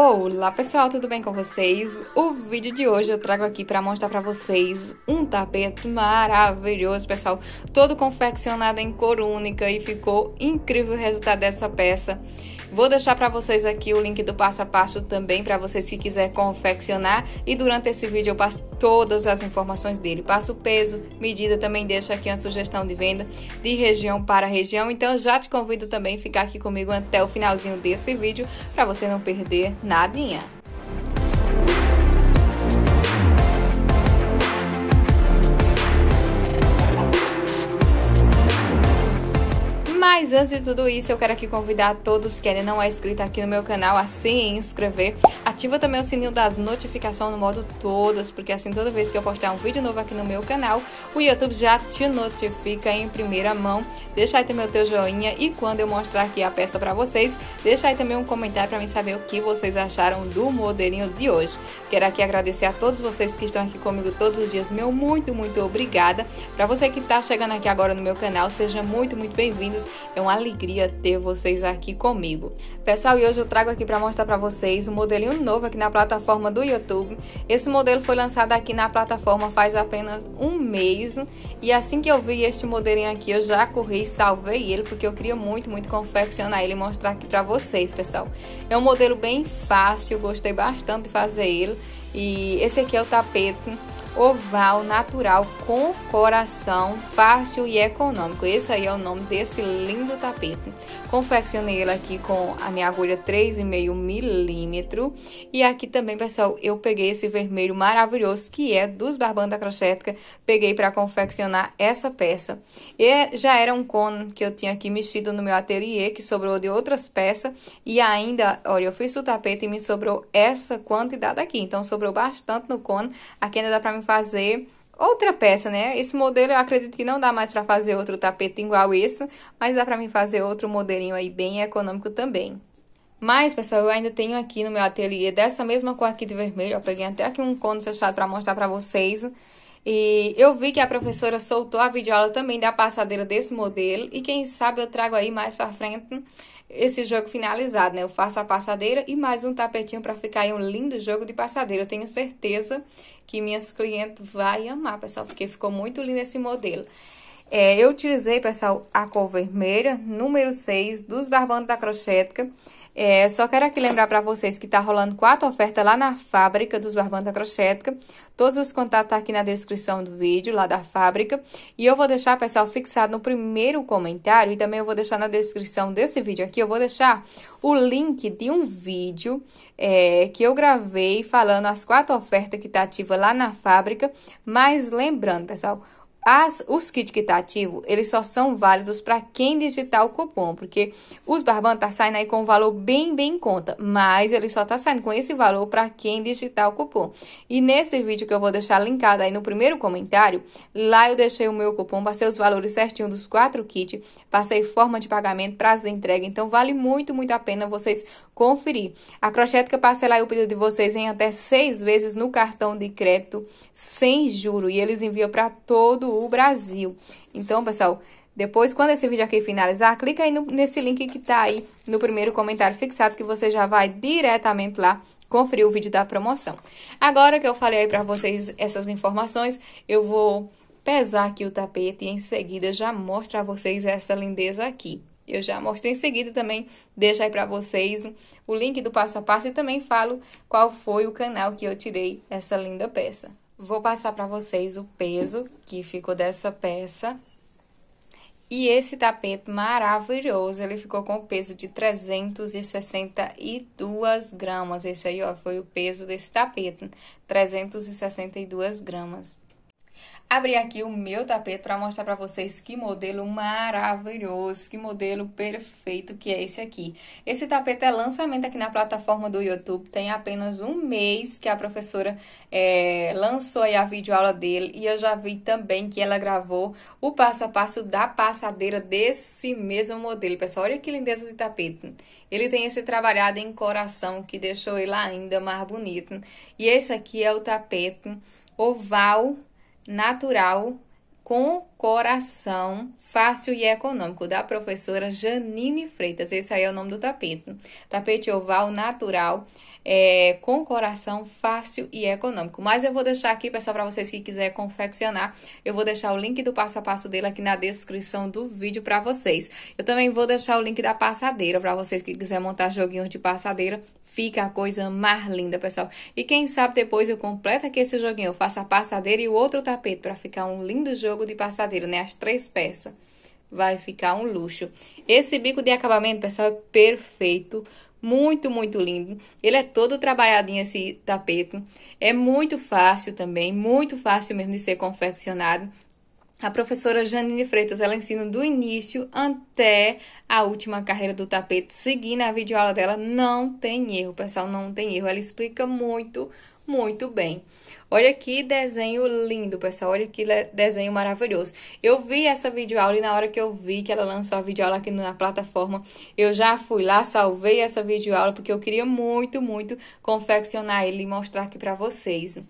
Olá pessoal, tudo bem com vocês? O vídeo de hoje eu trago aqui para mostrar para vocês um tapete maravilhoso, pessoal, todo confeccionado em cor única e ficou incrível o resultado dessa peça. Vou deixar para vocês aqui o link do passo a passo também para vocês que quiser confeccionar e durante esse vídeo eu passo todas as informações dele. Passo o peso, medida, também deixo aqui uma sugestão de venda de região para região. Então já te convido também a ficar aqui comigo até o finalzinho desse vídeo para você não perder nadinha. Mas antes de tudo isso, eu quero aqui convidar todos que ainda não é inscrito aqui no meu canal a se inscrever, Ativa também o sininho das notificações no modo todas, porque assim toda vez que eu postar um vídeo novo aqui no meu canal, o YouTube já te notifica em primeira mão. Deixa aí também o teu joinha e quando eu mostrar aqui a peça para vocês, deixa aí também um comentário para mim saber o que vocês acharam do modelinho de hoje. Quero aqui agradecer a todos vocês que estão aqui comigo todos os dias. Meu muito, muito obrigada. Para você que está chegando aqui agora no meu canal, sejam muito, muito bem-vindos. É uma alegria ter vocês aqui comigo. Pessoal, e hoje eu trago aqui para mostrar para vocês o modelinho novo aqui na plataforma do YouTube. Esse modelo foi lançado aqui na plataforma faz apenas um mês. E assim que eu vi este modelinho aqui, eu já corri e salvei ele, porque eu queria muito, muito confeccionar ele e mostrar aqui pra vocês, pessoal. É um modelo bem fácil, gostei bastante de fazer ele. E esse aqui é o tapete oval natural com coração, fácil e econômico. Esse aí é o nome desse lindo tapete. Confeccionei ele aqui com a minha agulha 3,5 milímetro e aqui também, pessoal, eu peguei esse vermelho maravilhoso, que é dos barbantes da Crochética, peguei para confeccionar essa peça. E já era um cone que eu tinha aqui mexido no meu ateliê, que sobrou de outras peças, e ainda, olha, eu fiz o tapete e me sobrou essa quantidade aqui, então sobrou bastante no cone, aqui ainda dá para me fazer outra peça, né? Esse modelo eu acredito que não dá mais para fazer outro tapete igual esse, mas dá para mim fazer outro modelinho aí bem econômico também. Mas, pessoal, eu ainda tenho aqui no meu ateliê dessa mesma cor aqui de vermelho. Eu peguei até aqui um cone fechado para mostrar para vocês. E eu vi que a professora soltou a videoaula também da passadeira desse modelo. E quem sabe eu trago aí mais para frente esse jogo finalizado, né? Eu faço a passadeira e mais um tapetinho para ficar aí um lindo jogo de passadeira. Eu tenho certeza que minhas clientes vai amar, pessoal, porque ficou muito lindo esse modelo. É, eu utilizei, pessoal, a cor vermelha, número 6, dos barbantes da Crochética. É, só quero aqui lembrar para vocês que está rolando quatro ofertas lá na fábrica dos barbantes da Crochética. Todos os contatos tá aqui na descrição do vídeo, lá da fábrica. E eu vou deixar, pessoal, fixado no primeiro comentário e também eu vou deixar na descrição desse vídeo aqui, eu vou deixar o link de um vídeo é, que eu gravei falando as quatro ofertas que está ativa lá na fábrica. Mas lembrando, pessoal... As, os kits quitativo, tá eles só são válidos para quem digitar o cupom, porque os barbantes tá saindo aí com um valor bem, bem em conta, mas ele só tá saindo com esse valor para quem digitar o cupom. E nesse vídeo que eu vou deixar linkado aí no primeiro comentário, lá eu deixei o meu cupom, passei os valores certinho dos quatro kits, passei forma de pagamento, prazo de entrega, então vale muito, muito a pena vocês conferir. A Crochética parcelar o pedido de vocês em até seis vezes no cartão de crédito sem juro e eles enviam para todo o Brasil. Então, pessoal, depois, quando esse vídeo aqui finalizar, clica aí no, nesse link que tá aí no primeiro comentário fixado, que você já vai diretamente lá conferir o vídeo da promoção. Agora que eu falei aí pra vocês essas informações, eu vou pesar aqui o tapete e em seguida já mostro a vocês essa lindeza aqui. Eu já mostro em seguida também, deixo aí para vocês o link do passo a passo e também falo qual foi o canal que eu tirei essa linda peça. Vou passar para vocês o peso que ficou dessa peça. E esse tapete maravilhoso, ele ficou com o peso de 362 gramas. Esse aí, ó, foi o peso desse tapete, 362 gramas. Abri aqui o meu tapete para mostrar para vocês que modelo maravilhoso, que modelo perfeito que é esse aqui. Esse tapete é lançamento aqui na plataforma do YouTube, tem apenas um mês que a professora é, lançou aí a videoaula dele e eu já vi também que ela gravou o passo a passo da passadeira desse mesmo modelo. Pessoal, olha que lindeza de tapete. Ele tem esse trabalhado em coração que deixou ele ainda mais bonito. E esse aqui é o tapete oval natural com Coração Fácil e Econômico, da professora Janine Freitas. Esse aí é o nome do tapete. Tapete oval natural, é, com coração fácil e econômico. Mas eu vou deixar aqui, pessoal, para vocês que quiserem confeccionar, eu vou deixar o link do passo a passo dele aqui na descrição do vídeo para vocês. Eu também vou deixar o link da passadeira para vocês que quiserem montar joguinhos de passadeira. Fica a coisa mais linda, pessoal. E quem sabe depois eu completo aqui esse joguinho, eu faço a passadeira e o outro tapete para ficar um lindo jogo de passadeira cadeira, né? As três peças. Vai ficar um luxo. Esse bico de acabamento, pessoal, é perfeito. Muito, muito lindo. Ele é todo trabalhadinho esse tapete. É muito fácil também, muito fácil mesmo de ser confeccionado. A professora Janine Freitas, ela ensina do início até a última carreira do tapete, seguindo a videoaula dela, não tem erro, pessoal, não tem erro. Ela explica muito, muito bem. Olha que desenho lindo, pessoal. Olha que desenho maravilhoso. Eu vi essa videoaula e na hora que eu vi que ela lançou a videoaula aqui na plataforma, eu já fui lá, salvei essa videoaula porque eu queria muito, muito confeccionar ele e mostrar aqui para vocês.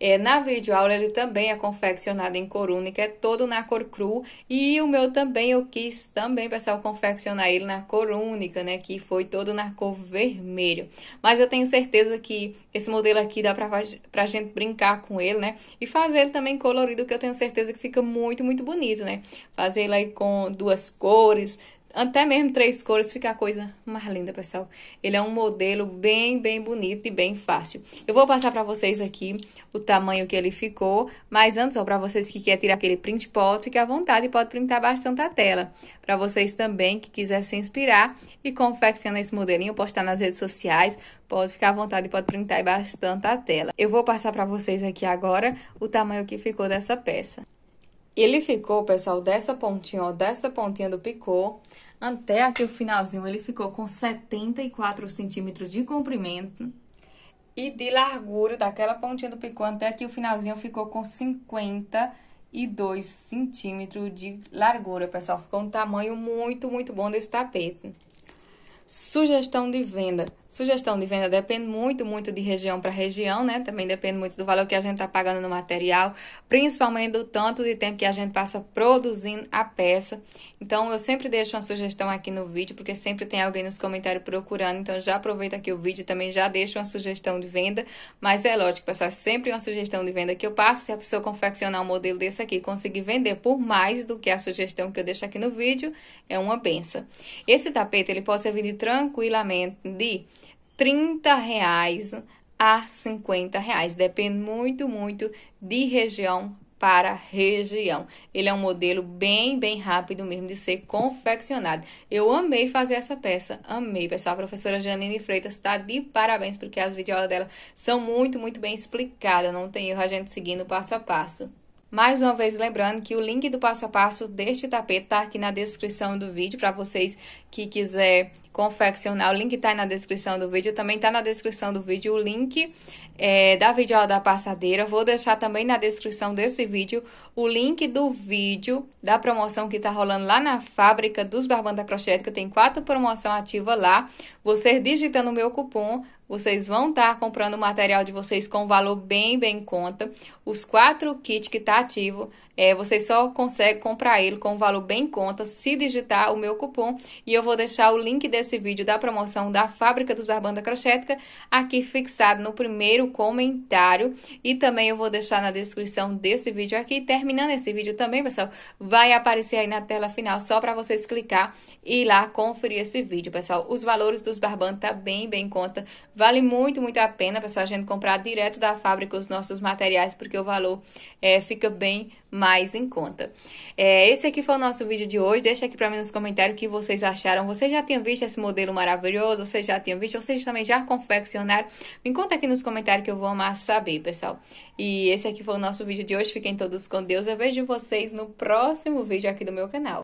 É, na videoaula ele também é confeccionado em cor única, é todo na cor cru. E o meu também, eu quis também, pessoal, confeccionar ele na cor única, né? Que foi todo na cor vermelho. Mas eu tenho certeza que esse modelo aqui dá pra, pra gente brincar ficar com ele, né? E fazer ele também colorido, que eu tenho certeza que fica muito, muito bonito, né? Fazer ele aí com duas cores, até mesmo três cores fica a coisa mais linda, pessoal. Ele é um modelo bem, bem bonito e bem fácil. Eu vou passar para vocês aqui o tamanho que ele ficou, mas antes, ó, para vocês que querem tirar aquele print pot, fique à vontade e pode printar bastante a tela. Para vocês também que quiserem se inspirar e confeccionar esse modelinho, postar nas redes sociais, pode ficar à vontade e pode printar bastante a tela. Eu vou passar para vocês aqui agora o tamanho que ficou dessa peça. Ele ficou, pessoal, dessa pontinha, ó, dessa pontinha do picô até aqui o finalzinho, ele ficou com 74 centímetros de comprimento e de largura daquela pontinha do picô até aqui o finalzinho ficou com 52 centímetros de largura, pessoal. Ficou um tamanho muito, muito bom desse tapete. Sugestão de venda. Sugestão de venda depende muito, muito de região para região, né? Também depende muito do valor que a gente está pagando no material, principalmente do tanto de tempo que a gente passa produzindo a peça. Então, eu sempre deixo uma sugestão aqui no vídeo, porque sempre tem alguém nos comentários procurando. Então, já aproveita aqui o vídeo e também já deixa uma sugestão de venda. Mas é lógico, pessoal, é sempre uma sugestão de venda que eu passo. Se a pessoa confeccionar um modelo desse aqui e conseguir vender por mais do que a sugestão que eu deixo aqui no vídeo, é uma benção. Esse tapete, ele pode ser vendido tranquilamente de 30 reais a 50 reais. Depende muito, muito de região para região. Ele é um modelo bem, bem rápido mesmo de ser confeccionado. Eu amei fazer essa peça, amei, pessoal. A professora Janine Freitas está de parabéns porque as videoaulas dela são muito, muito bem explicadas. Não tem erro a gente seguindo passo a passo. Mais uma vez, lembrando que o link do passo a passo deste tapete está aqui na descrição do vídeo para vocês que quiser confeccionar. O link tá aí na descrição do vídeo. Também tá na descrição do vídeo o link é, da videoaula da passadeira. Vou deixar também na descrição desse vídeo o link do vídeo da promoção que tá rolando lá na fábrica dos Barbanda Crochete, que tem quatro promoção ativa lá. você digitando o meu cupom, vocês vão estar tá comprando o material de vocês com valor bem, bem conta. Os quatro kits que tá ativo é, vocês só conseguem comprar ele com um valor bem em conta se digitar o meu cupom. E eu vou deixar o link desse vídeo da promoção da Fábrica dos Barbanda Crochética aqui fixado no primeiro comentário. E também eu vou deixar na descrição desse vídeo aqui. Terminando esse vídeo também, pessoal, vai aparecer aí na tela final só para vocês clicar e ir lá conferir esse vídeo, pessoal. Os valores dos Barbanda tá bem, bem em conta. Vale muito, muito a pena, pessoal, a gente comprar direto da fábrica os nossos materiais, porque o valor é, fica bem mais em conta. É, esse aqui foi o nosso vídeo de hoje. Deixa aqui para mim nos comentários o que vocês acharam. Você já tinha visto esse modelo maravilhoso? Você já tinha visto? Vocês também já confeccionaram? Me conta aqui nos comentários que eu vou amar saber, pessoal. E esse aqui foi o nosso vídeo de hoje. Fiquem todos com Deus. Eu vejo vocês no próximo vídeo aqui do meu canal.